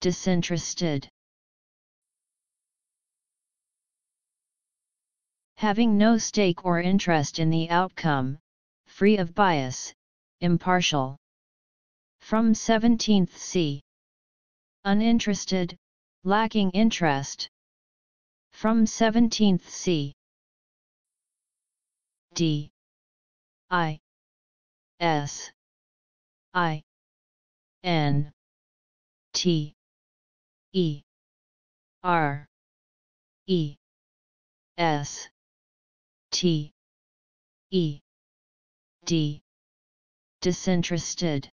disinterested. Having no stake or interest in the outcome, free of bias, impartial. From 17th c. Uninterested, lacking interest. From 17th c. D. I. S. I. N. T. E R E S T E D disinterested